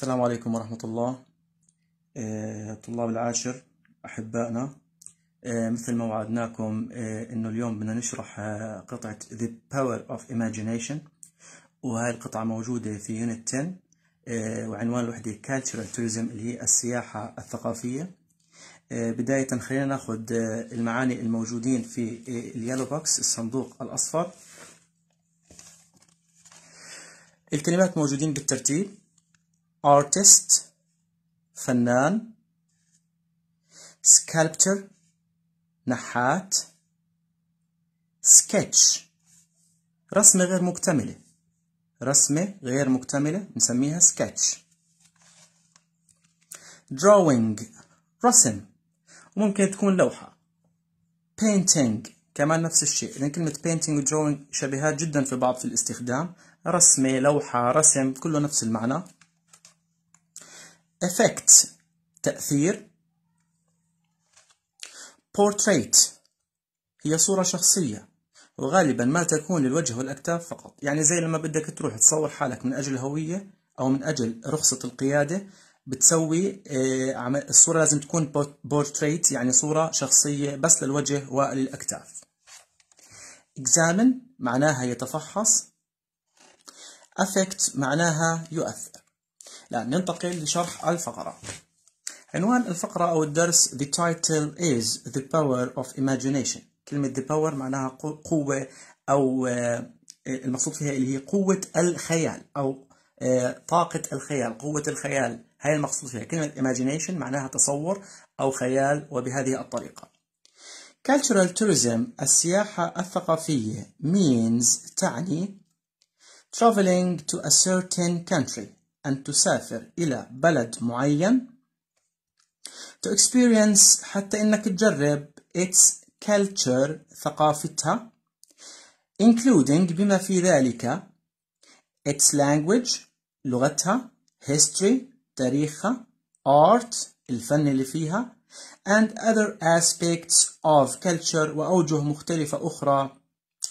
السلام عليكم ورحمة الله أه طلاب العاشر أحبائنا آه، مثل ما وعدناكم آه، إنه اليوم بدنا نشرح آه، قطعة The Power of Imagination وهاي القطعة موجودة في يونت 10 وعنوان الوحدة Cultural Tourism اللي هي السياحة الثقافية بداية خلينا ناخد المعاني الموجودين في اليالو بوكس الصندوق الأصفر الكلمات موجودين بالترتيب artist فنان sculptor نحات sketch رسمة غير مكتملة رسمة غير مكتملة نسميها sketch drawing رسم وممكن تكون لوحة painting كمان نفس الشيء لأن كلمة painting و drawing شبيهات جدا في بعض في الاستخدام رسمة لوحة رسم كله نفس المعنى effect تأثير portrait هي صورة شخصية وغالبا ما تكون للوجه والأكتاف فقط يعني زي لما بدك تروح تصور حالك من أجل هوية أو من أجل رخصة القيادة بتسوي آه، الصورة لازم تكون portrait يعني صورة شخصية بس للوجه وللأكتاف examine معناها يتفحص affect معناها يؤثر الآن ننتقل لشرح الفقرة عنوان الفقرة أو الدرس The title is The Power of Imagination كلمة The Power معناها قوة أو آه، المقصود فيها اللي هي قوة الخيال أو آه، طاقة الخيال قوة الخيال هي المقصود فيها كلمة Imagination معناها تصور أو خيال وبهذه الطريقة Cultural Tourism السياحة الثقافية means تعني traveling to a certain country أن تسافر إلى بلد معين to experience حتى إنك تجرب its culture ثقافتها including بما في ذلك its language لغتها history تاريخها art الفن اللي فيها and other aspects of culture وأوجه مختلفة أخرى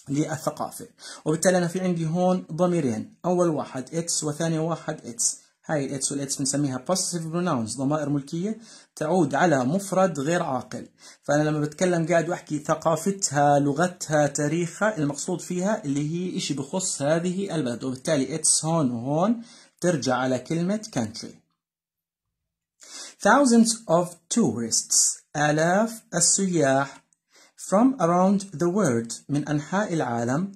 للثقافة وبالتالي أنا في عندي هون ضميرين أول واحد إتس وثاني واحد إتس هاي الاتس والاتس بنسميها possessive pronouns ضمائر ملكية تعود على مفرد غير عاقل فأنا لما بتكلم قاعد وأحكي ثقافتها لغتها تاريخها المقصود فيها اللي هي إشي بخص هذه البلد وبالتالي اتس هون وهون ترجع على كلمة country thousands of tourists آلاف السياح from around the world من أنحاء العالم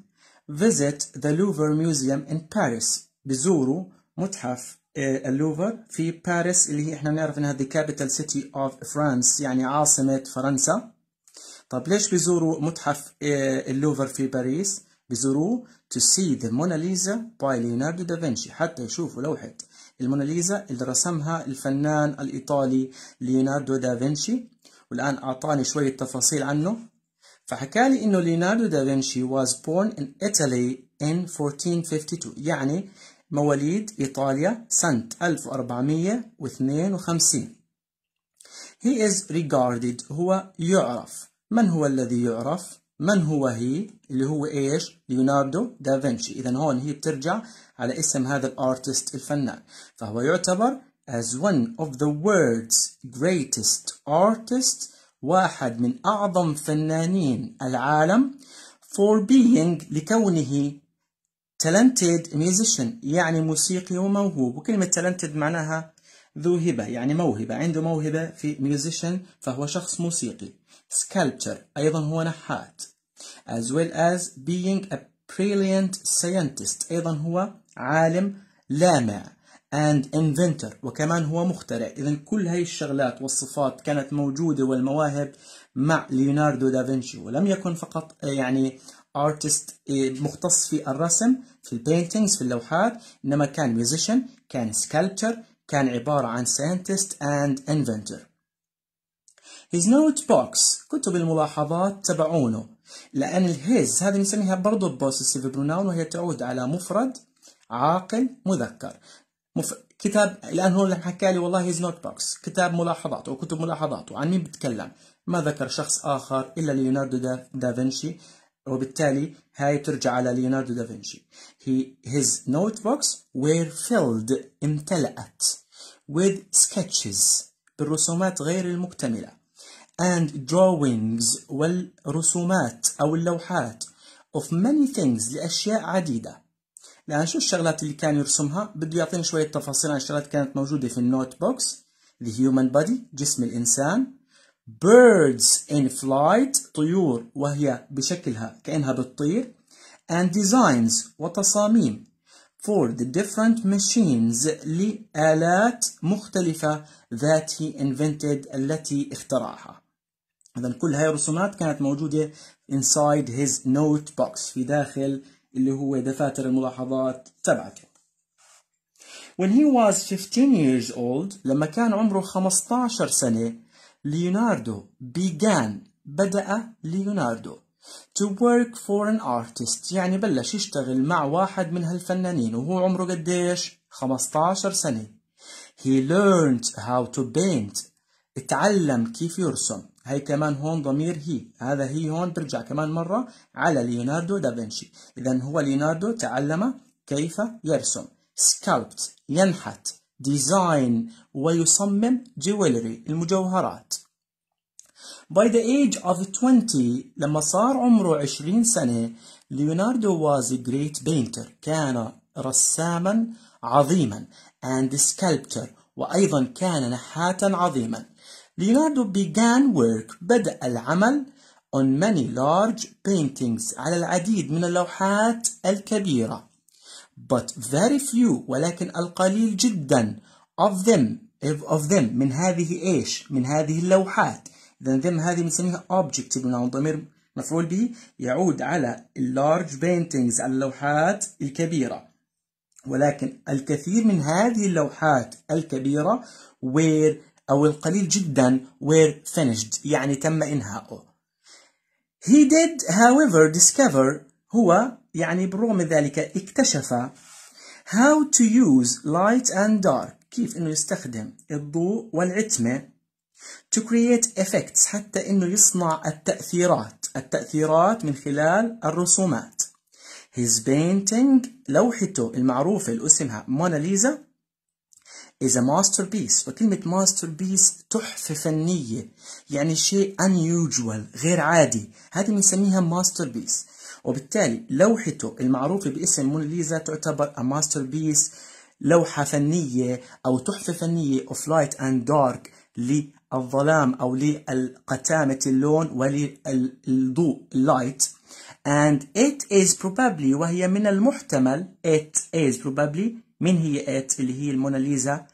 visit the Louvre Museum in Paris بزوروا متحف آه، اللوفر في باريس اللي هي احنا نعرف انها the capital city of France يعني عاصمة فرنسا طب ليش بزوروا متحف آه، اللوفر في باريس بزوروه to see the Mona Lisa by Leonardo da Vinci حتى يشوفوا لوحة الموناليزا اللي رسمها الفنان الإيطالي ليوناردو دافنشي والآن أعطاني شوية تفاصيل عنه فحكى لي انه ليوناردو دافنشي was born in Italy in 1452 يعني مواليد ايطاليا سنة 1452 He is regarded هو يعرف من هو الذي يعرف من هو هي اللي هو ايش ليوناردو دافنشي اذا هون هي بترجع على اسم هذا الارتست الفنان فهو يعتبر as one of the world's greatest artists واحد من أعظم فنانين العالم for being لكونه talented musician يعني موسيقي وموهوب وكلمة talented معناها ذو هبة يعني موهبة عنده موهبة في musician فهو شخص موسيقي sculptor أيضا هو نحات as well as being a brilliant scientist أيضا هو عالم لامع and inventor وكمان هو مخترع إذا كل هاي الشغلات والصفات كانت موجودة والمواهب مع ليوناردو دافنشي ولم يكن فقط آه، يعني artist آه، مختص في الرسم في paintings في اللوحات انما كان ميوزيشن كان sculptor كان عبارة عن scientist and inventor his note box كتب الملاحظات تبعونه لأن الهيز هذه بنسميها برضه possessive pronoun وهي تعود على مفرد عاقل مذكر مف... كتاب الان هو اللي حكى لي والله هيز نوت بوكس كتاب ملاحظاته وكتب ملاحظاته عن مين بتكلم ما ذكر شخص اخر الا ليوناردو دا... دافنشي وبالتالي هاي ترجع على ليوناردو دافنشي هيز his بوكس were filled امتلأت with sketches بالرسومات غير المكتملة and drawings والرسومات أو اللوحات of many things لأشياء عديدة لان شو الشغلات اللي كان يرسمها بده يعطيني شويه تفاصيل عن الشغلات كانت موجوده في النوت بوكس the human body جسم الانسان birds in flight طيور وهي بشكلها كانها بتطير and designs وتصاميم for the different machines لآلات مختلفة that he invented التي اخترعها إذا كل هاي الرسومات كانت موجودة inside his notebooks في داخل اللي هو دفاتر الملاحظات تبعته When he was 15 years old لما كان عمره 15 سنة ليوناردو began بدأ ليوناردو to work for an artist يعني بلش يشتغل مع واحد من هالفنانين وهو عمره قديش 15 سنة he learned how to paint اتعلم كيف يرسم هي كمان هون ضمير هي هذا هي هون ترجع كمان مرة على ليوناردو دافنشي إذا هو ليوناردو تعلم كيف يرسم سكالبت ينحت ديزاين ويصمم جويلري المجوهرات By the age of 20 لما صار عمره 20 سنة ليوناردو was a great painter كان رساما عظيما and sculptor وأيضا كان نحاتا عظيما ليوناردو began work بدأ العمل on many large paintings على العديد من اللوحات الكبيرة but very few ولكن القليل جدا of them of them من هذه ايش من هذه اللوحات then them هذه بنسميها object ضمير مفعول به يعود على اللارج paintings على اللوحات الكبيرة ولكن الكثير من هذه اللوحات الكبيرة were أو القليل جدا were finished يعني تم إنهاؤه He did however discover هو يعني بالرغم من ذلك اكتشف how to use light and dark كيف انه يستخدم الضوء والعتمة to create effects حتى انه يصنع التأثيرات التأثيرات من خلال الرسومات his painting لوحته المعروفة اللي اسمها موناليزا is a masterpiece وكلمة masterpiece تحفة فنية يعني شيء unusual غير عادي هذه بنسميها masterpiece وبالتالي لوحته المعروفة باسم موناليزا تعتبر a masterpiece لوحة فنية أو تحفة فنية of light and dark للظلام أو لقتامة اللون وللضوء light and it is probably وهي من المحتمل it is probably من هي إت اللي هي الموناليزا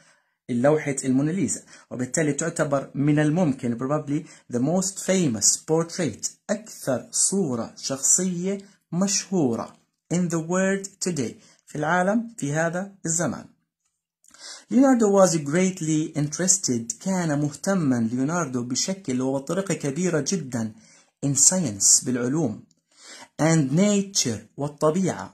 لوحة الموناليزا وبالتالي تعتبر من الممكن probably the most famous portrait أكثر صورة شخصية مشهورة in the world today في العالم في هذا الزمان ليوناردو was greatly interested كان مهتما ليوناردو بشكل وبطريقة كبيرة جدا in science بالعلوم and nature والطبيعة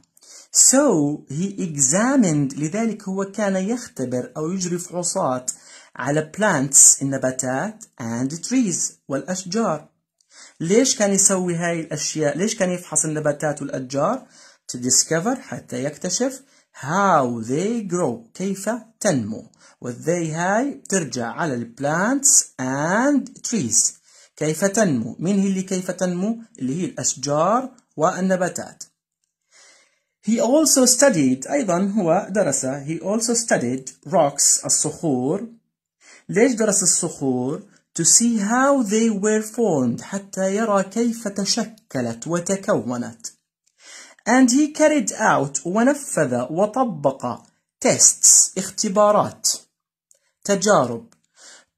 So he examined لذلك هو كان يختبر أو يجري فحوصات على plants النباتات and trees والأشجار ليش كان يسوي هاي الأشياء ليش كان يفحص النباتات والأشجار to discover حتى يكتشف how they grow كيف تنمو والذي هاي ترجع على plants and trees كيف تنمو مين هي اللي كيف تنمو اللي هي الأشجار والنباتات He also studied أيضا هو درس he also studied rocks الصخور ليش درس الصخور to see how they were formed حتى يرى كيف تشكلت وتكونت and he carried out ونفذ وطبق tests اختبارات تجارب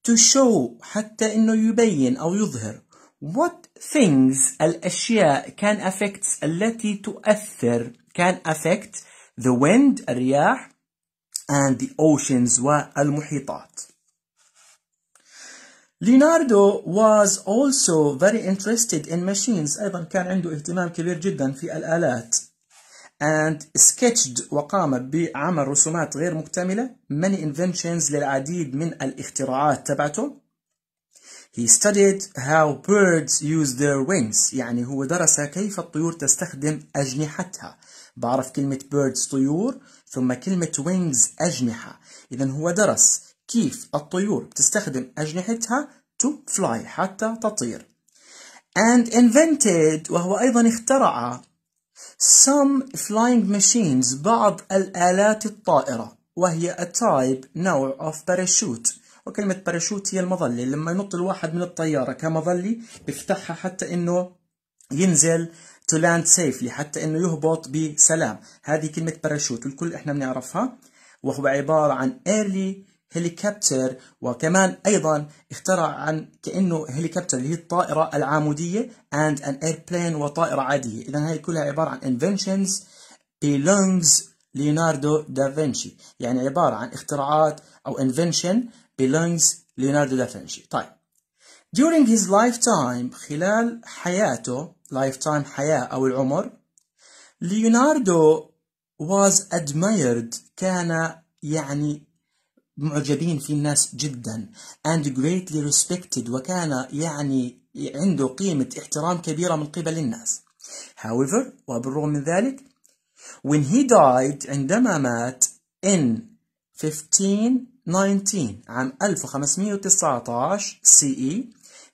to show حتى انه يبين او يظهر what things الاشياء can affect التي تؤثر can affect the wind الرياح and the oceans والمحيطات. Leonardo was also very interested in machines أيضا كان عنده اهتمام كبير جدا في الآلات and sketched وقام بعمل رسومات غير مكتملة many inventions للعديد من الاختراعات تبعته He studied how birds use their wings يعني هو درس كيف الطيور تستخدم أجنحتها بعرف كلمة birds طيور ثم كلمة wings أجنحة إذا هو درس كيف الطيور بتستخدم أجنحتها to fly حتى تطير and invented وهو أيضا اخترع some flying machines بعض الآلات الطائرة وهي a type نوع of parachute وكلمة باراشوت هي المظلة لما ينط الواحد من الطيارة كمظلة بيفتحها حتى انه ينزل to land safely حتى انه يهبط بسلام هذه كلمه باراشوت الكل احنا بنعرفها وهو عباره عن early helicopter وكمان ايضا اخترع عن كانه هليكوبتر اللي هي الطائره العاموديه and an airplane وطائره عاديه اذا هاي كلها عباره عن inventions belongs ليوناردو دافنشي يعني عباره عن اختراعات او invention belongs ليوناردو دافنشي طيب during his lifetime خلال حياته لايف تايم حياة أو العمر ليوناردو was admired كان يعني معجبين في الناس جدا and greatly respected وكان يعني عنده قيمة احترام كبيرة من قبل الناس however وبالرغم من ذلك when he died عندما مات in 1519 عام 1519 CE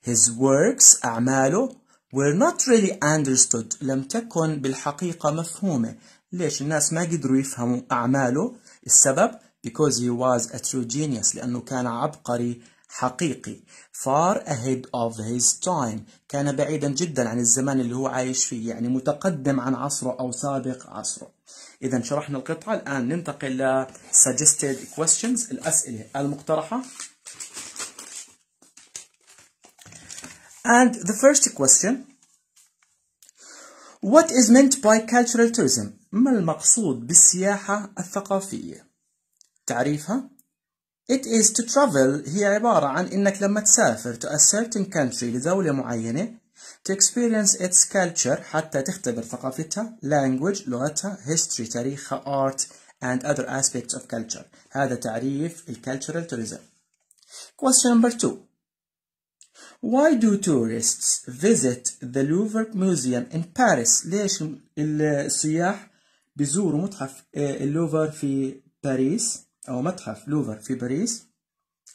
his works أعماله were not really understood لم تكن بالحقيقة مفهومة ليش الناس ما قدروا يفهموا أعماله السبب because he was a true genius لأنه كان عبقري حقيقي far ahead of his time كان بعيدا جدا عن الزمان اللي هو عايش فيه يعني متقدم عن عصره أو سابق عصره إذا شرحنا القطعة الآن ننتقل ل suggested questions الأسئلة المقترحة And the first question What is meant by cultural tourism? ما المقصود بالسياحة الثقافية؟ تعريفها It is to travel هي عبارة عن إنك لما تسافر to a certain country لدولة معينة to experience its culture حتى تختبر ثقافتها language لغتها history تاريخها art and other aspects of culture هذا تعريف ال cultural tourism Question number two Why do tourists visit the Louvre Museum in Paris? ليش السياح بيزوروا متحف آه، اللوفر في باريس أو متحف لوفر في باريس؟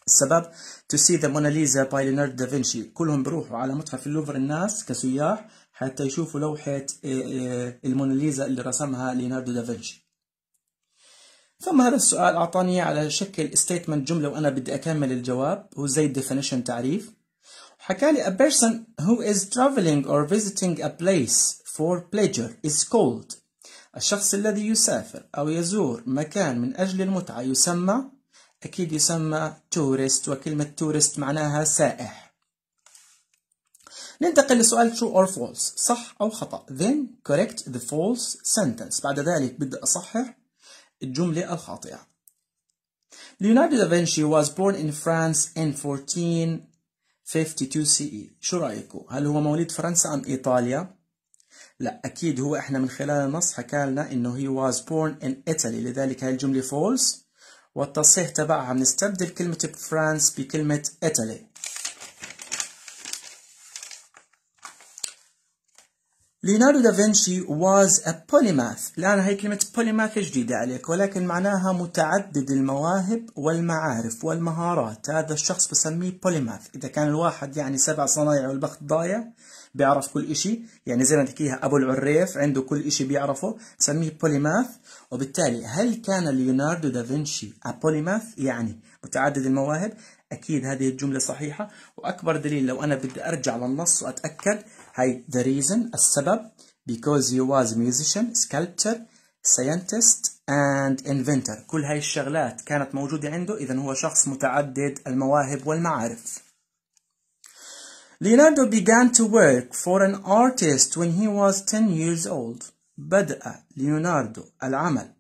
السبب to see the Mona Lisa by Leonardo da Vinci كلهم بروحوا على متحف اللوفر الناس كسياح حتى يشوفوا لوحة آه، آه، الموناليزا اللي رسمها ليوناردو دافنشي ثم هذا السؤال أعطاني على شكل statement جملة وأنا بدي أكمل الجواب هو زي definition تعريف حكى لي a person who is traveling or visiting a place for pleasure is called الشخص الذي يسافر أو يزور مكان من أجل المتعة يسمى أكيد يسمى tourist وكلمة tourist معناها سائح ننتقل لسؤال true or false صح أو خطأ then correct the false sentence بعد ذلك بدأ أصحح الجملة الخاطئة Leonardo da Vinci was born in France in 14 52 سي اي شو رايكم هل هو مواليد فرنسا ام ايطاليا لا اكيد هو احنا من خلال النص حكى لنا انه he was born in Italy لذلك هاي الجمله false والتصحيح تبعها بنستبدل كلمه فرانس بكلمه ايطالي ليوناردو دافنشي was a polymath الآن هي كلمة polymath جديدة عليك ولكن معناها متعدد المواهب والمعارف والمهارات هذا الشخص بسميه polymath إذا كان الواحد يعني سبع صنايع والبخت ضايع بيعرف كل إشي يعني زي ما تحكيها أبو العريف عنده كل إشي بيعرفه سميه polymath وبالتالي هل كان ليوناردو دافنشي a polymath يعني متعدد المواهب أكيد هذه الجملة صحيحة وأكبر دليل لو أنا بدي أرجع للنص وأتأكد هاي the reason السبب because he was musician, sculptor, scientist and inventor كل هاي الشغلات كانت موجودة عنده إذا هو شخص متعدد المواهب والمعارف Leonardo began to work for an artist when he was 10 years old بدأ ليوناردو العمل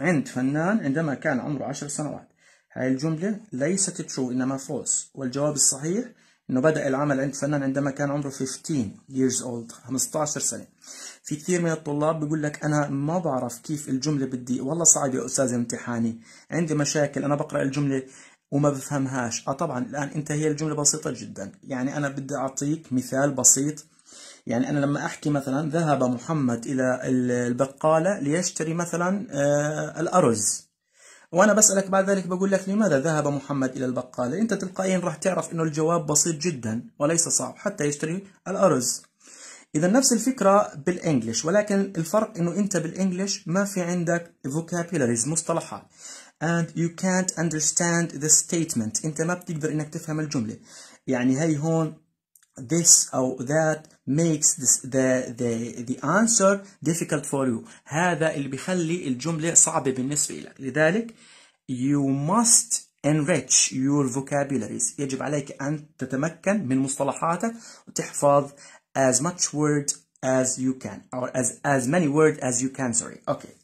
عند فنان عندما كان عمره 10 سنوات هاي الجملة ليست true إنما false والجواب الصحيح إنه بدأ العمل عند فنان عندما كان عمره 15 years old 15 سنة في كثير من الطلاب بيقول لك أنا ما بعرف كيف الجملة بدي والله صعب يا أستاذ امتحاني عندي مشاكل أنا بقرأ الجملة وما بفهمهاش اه طبعا الان انت هي الجمله بسيطه جدا يعني انا بدي اعطيك مثال بسيط يعني انا لما احكي مثلا ذهب محمد الى البقاله ليشتري مثلا آه، الارز وأنا بسألك بعد ذلك بقول لك لماذا ذهب محمد إلى البقالة أنت تلقائيا راح تعرف أنه الجواب بسيط جدا وليس صعب حتى يشتري الأرز إذا نفس الفكرة بالإنجلش ولكن الفرق أنه أنت بالإنجلش ما في عندك vocabularies مصطلحات and you can't understand the statement أنت ما بتقدر أنك تفهم الجملة يعني هي هون this أو uh, that makes this, the, the, the answer difficult for you هذا اللي بيخلي الجملة صعبة بالنسبة لك لذلك you must enrich your vocabularies يجب عليك أن تتمكن من مصطلحاتك وتحفظ as much word as you can or as as many word as you can sorry okay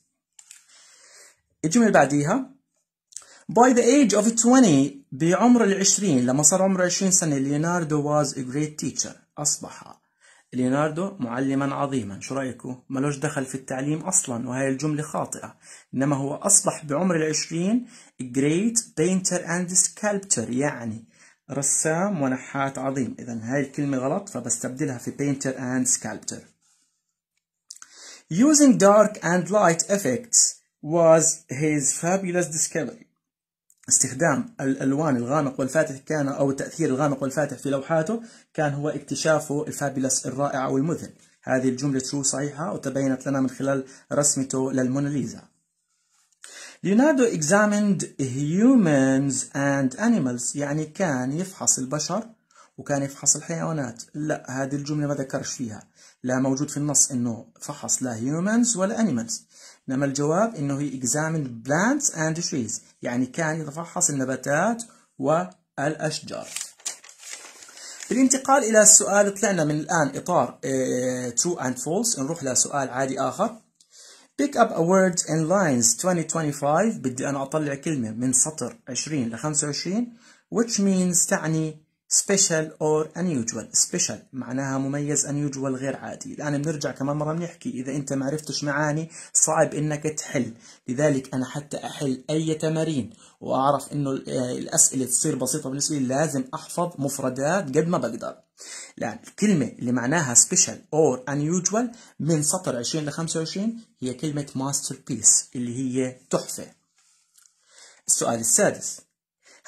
الجملة بعديها By the age of 20 بعمر العشرين لما صار عمره 20 سنة ليوناردو was a great teacher أصبح ليوناردو معلما عظيما شو رأيكم؟ ملوش دخل في التعليم أصلا وهي الجملة خاطئة إنما هو أصبح بعمر العشرين great painter and sculptor يعني رسام ونحات عظيم إذا هاي الكلمة غلط فبستبدلها في painter and sculptor Using dark and light effects was his fabulous discovery استخدام الألوان الغامق والفاتح كان أو التأثير الغامق والفاتح في لوحاته كان هو اكتشافه الفابلس الرائع أو المذهل هذه الجملة ترو صحيحة وتبينت لنا من خلال رسمته للموناليزا ليوناردو examined humans and animals يعني كان يفحص البشر وكان يفحص الحيوانات لا هذه الجملة ما ذكرش فيها لا موجود في النص انه فحص لا humans ولا animals إنما الجواب إنه هي examined plants and trees يعني كان يتفحص النباتات والأشجار بالانتقال إلى السؤال طلعنا من الآن إطار آه، true and false نروح لسؤال عادي آخر Pick up a word in lines 2025 بدي أنا أطلع كلمة من سطر 20 ل 25 which means تعني special or unusual special معناها مميز unusual غير عادي الآن بنرجع كمان مرة بنحكي إذا أنت ما عرفتش معاني صعب إنك تحل لذلك أنا حتى أحل أي تمارين وأعرف إنه الأسئلة تصير بسيطة بالنسبة لي لازم أحفظ مفردات قد ما بقدر الآن الكلمة اللي معناها special or unusual من سطر 20 ل 25 هي كلمة masterpiece اللي هي تحفة السؤال السادس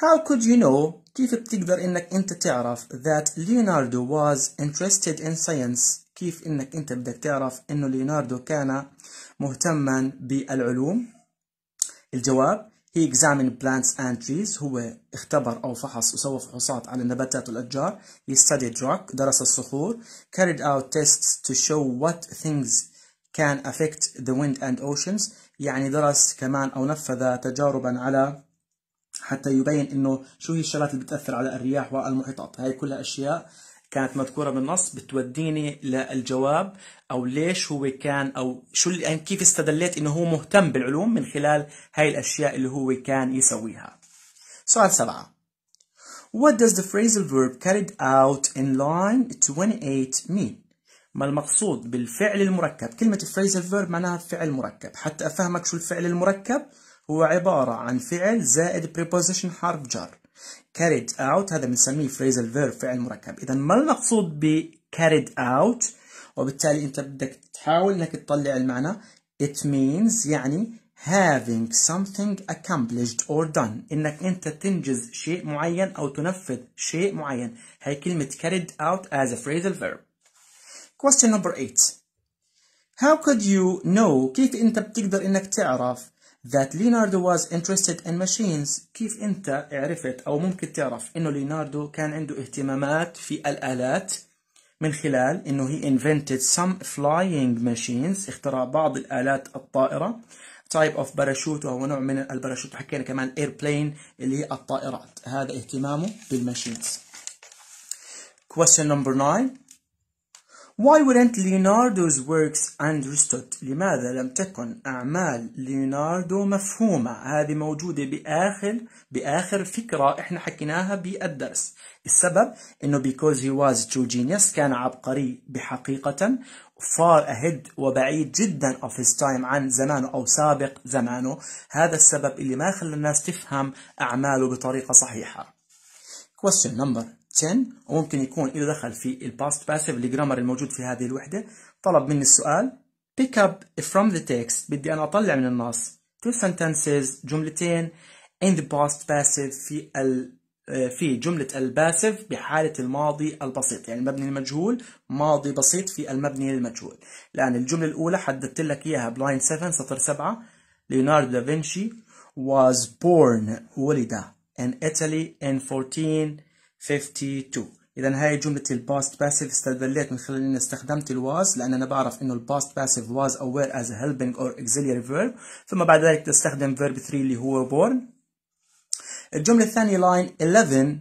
How could you know كيف بتقدر انك انت تعرف that Leonardo was interested in science كيف انك انت بدك تعرف انه ليوناردو كان مهتما بالعلوم الجواب he examined plants and trees هو اختبر او فحص وسوى فحوصات على النباتات والاشجار he studied rock درس الصخور carried out tests to show what things can affect the wind and oceans يعني درس كمان او نفذ تجاربا على حتى يبين انه شو هي الشغلات اللي بتاثر على الرياح والمحيطات هاي كلها اشياء كانت مذكوره بالنص بتوديني للجواب او ليش هو كان او شو يعني كيف استدليت انه هو مهتم بالعلوم من خلال هاي الاشياء اللي هو كان يسويها سؤال سبعة What does the phrasal verb carried out in line 28 mean? ما المقصود بالفعل المركب كلمة phrasal verb معناها فعل مركب حتى أفهمك شو الفعل المركب هو عبارة عن فعل زائد preposition حرف جر carried out هذا بنسميه phrasal verb فعل مركب إذا ما المقصود ب carried out وبالتالي أنت بدك تحاول أنك تطلع المعنى it means يعني having something accomplished or done انك انت تنجز شيء معين او تنفذ شيء معين هي كلمة carried out as a phrasal verb question number 8 how could you know كيف انت بتقدر انك تعرف that Leonardo was interested in machines كيف أنت عرفت أو ممكن تعرف إنه ليناردو كان عنده اهتمامات في الآلات من خلال إنه he invented some flying machines اخترع بعض الآلات الطائرة type of parachute وهو نوع من الباراشوت حكينا كمان ايربلين اللي هي الطائرات هذا اهتمامه بالماشينز question number 9 Why weren't Leonardo's works understood? لماذا لم تكن أعمال ليوناردو مفهومة؟ هذه موجودة بآخر بآخر فكرة إحنا حكيناها بالدرس. السبب إنه because he was true genius كان عبقري بحقيقة far ahead وبعيد جدا of his time عن زمانه أو سابق زمانه هذا السبب اللي ما خلى الناس تفهم أعماله بطريقة صحيحة. Question number 10 وممكن يكون إذا دخل في الباست باسيف الجرامر الموجود في هذه الوحدة طلب مني السؤال pick up from the text بدي أنا أطلع من النص two sentences جملتين in the past passive في ال آه، في جملة الباسف بحالة الماضي البسيط يعني المبني المجهول ماضي بسيط في المبني المجهول الآن الجملة الأولى حددت لك إياها بلاين 7 سطر 7 ليوناردو دافنشي was born ولد in Italy in 14 52 اذا هاي جمله الباست باسيف استدليت من خلال اني استخدمت الواز لان انا بعرف انه الباست باسيف واز او وير از helping اور auxiliary verb ثم بعد ذلك تستخدم verb 3 اللي هو born الجمله الثانيه لاين 11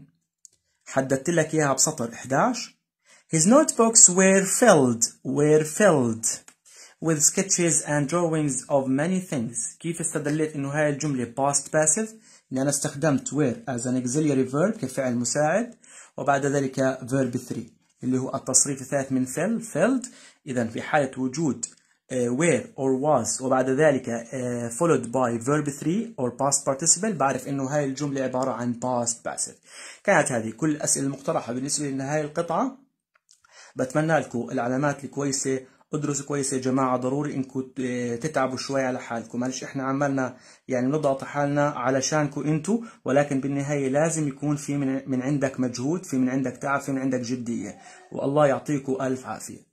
حددت لك اياها بسطر 11 His notebooks were filled were filled with sketches and drawings of many things كيف استدليت انه هاي الجملة past passive اللي انا استخدمت where as an auxiliary verb كفعل مساعد وبعد ذلك verb 3 اللي هو التصريف الثالث من fill filled اذا في حالة وجود uh, where or was وبعد ذلك uh, followed by verb 3 or past participle بعرف انه هاي الجملة عبارة عن past passive كانت هذه كل الاسئلة المقترحة بالنسبة لنا القطعة بتمنى لكم العلامات الكويسة ادرسوا كويس يا جماعه ضروري انكم تتعبوا شويه على حالكم معلش احنا عمالنا يعني نضغط حالنا علشانكم انتوا ولكن بالنهايه لازم يكون في من عندك مجهود في من عندك تعب في من عندك جديه والله يعطيكم الف عافيه